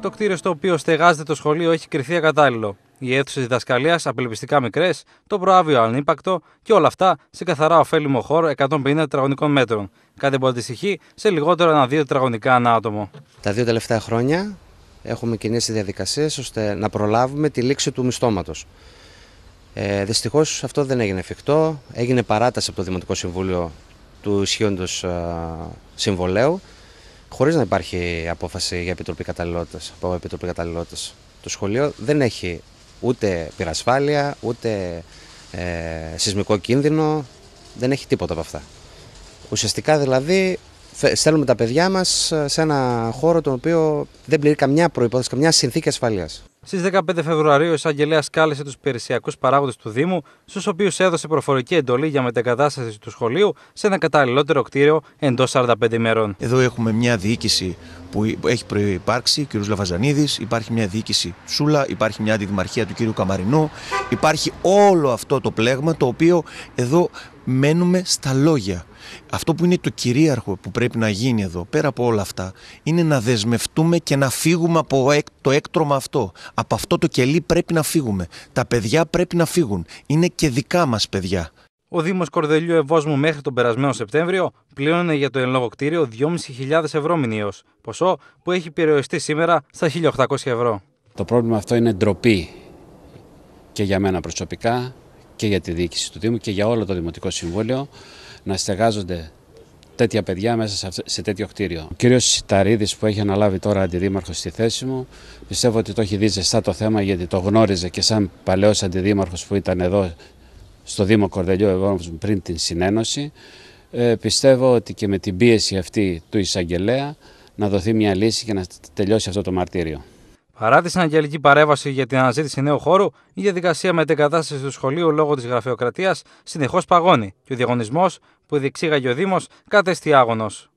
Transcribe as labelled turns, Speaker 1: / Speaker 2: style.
Speaker 1: Το κτίριο στο οποίο στεγάζεται το σχολείο έχει κρυθεί ακατάλληλο. Οι αίθουσες διδασκαλίας απελπιστικά μικρές, το προάβιο ανύπακτο και όλα αυτά σε καθαρά ωφέλιμο χώρο 150 τετραγωνικών μέτρων. Κάτι που αντιστοιχεί σε λιγότερο ένα δύο τετραγωνικά ανά άτομο.
Speaker 2: Τα δύο τελευταία χρόνια έχουμε κινήσει διαδικασίες ώστε να προλάβουμε τη λήξη του μισθώματος. Ε, Δυστυχώς αυτό δεν έγινε εφικτό. Έγινε παράταση από το Δημοτικό Συμβούλιο του ισχύοντος ε, συμβολέου. Χωρίς να υπάρχει απόφαση για επιτροπή καταλληλότητας, από επιτροπή καταλληλότητας Το σχολείο δεν έχει ούτε πυρασφάλεια, ούτε ε, σεισμικό κίνδυνο, δεν έχει τίποτα από αυτά. Ουσιαστικά δηλαδή στέλνουμε τα παιδιά μας σε ένα χώρο τον οποίο δεν πληρεί καμιά προϋπόθεση, καμιά συνθήκη ασφαλείας.
Speaker 1: Στις 15 Φεβρουαρίου, ο εισαγγελέας κάλεσε τους περισσιακού παράγοντες του Δήμου, στους οποίους έδωσε προφορική εντολή για μετεγκατάσταση του σχολείου σε ένα καταλληλότερο
Speaker 3: κτίριο εντός 45 ημερών. Εδώ έχουμε μια διοίκηση που έχει προϋπάρχει, κ. Λαβαζανίδη, υπάρχει μια διοίκηση Σούλα, υπάρχει μια αντιδημαρχία του κ. Καμαρινού. Υπάρχει όλο αυτό το πλέγμα το οποίο εδώ μένουμε στα λόγια. Αυτό που είναι το κυρίαρχο που πρέπει να γίνει εδώ, πέρα από όλα αυτά, είναι να δεσμευτούμε και να φύγουμε από το έκτρωμα αυτό. Από αυτό το κελί πρέπει να φύγουμε. Τα παιδιά πρέπει να φύγουν. Είναι και δικά μας παιδιά.
Speaker 1: Ο Δήμος Κορδελιού Ευόσμου μέχρι τον περασμένο Σεπτέμβριο πλήρωνε για το εν κτίριο 2.500 ευρώ μηνύως, ποσό που έχει περιοριστεί σήμερα στα 1.800 ευρώ.
Speaker 4: Το πρόβλημα αυτό είναι ντροπή και για μένα προσωπικά και για τη διοίκηση του Δήμου και για όλο το Δημοτικό Συμβούλιο να στεγάζονται τέτοια παιδιά μέσα σε τέτοιο κτίριο. Ο κύριος Σιταρίδης που έχει αναλάβει τώρα αντιδήμαρχος στη θέση μου πιστεύω ότι το έχει δει ζεστά το θέμα γιατί το γνώριζε και σαν παλαιός αντιδήμαρχος που ήταν εδώ στο Δήμο Κορδελιού πριν την συνένωση ε, πιστεύω ότι και με την πίεση αυτή του εισαγγελέα να δοθεί μια λύση και να τελειώσει αυτό το μαρτύριο.
Speaker 1: Παρά τη συναγγελική παρέμβαση για την αναζήτηση νέου χώρου, η διαδικασία κατάσταση του σχολείου λόγω της γραφειοκρατίας συνεχώς παγώνει και ο διαγωνισμός που διεξήγαγε ο Δήμος κατέστη άγωνος.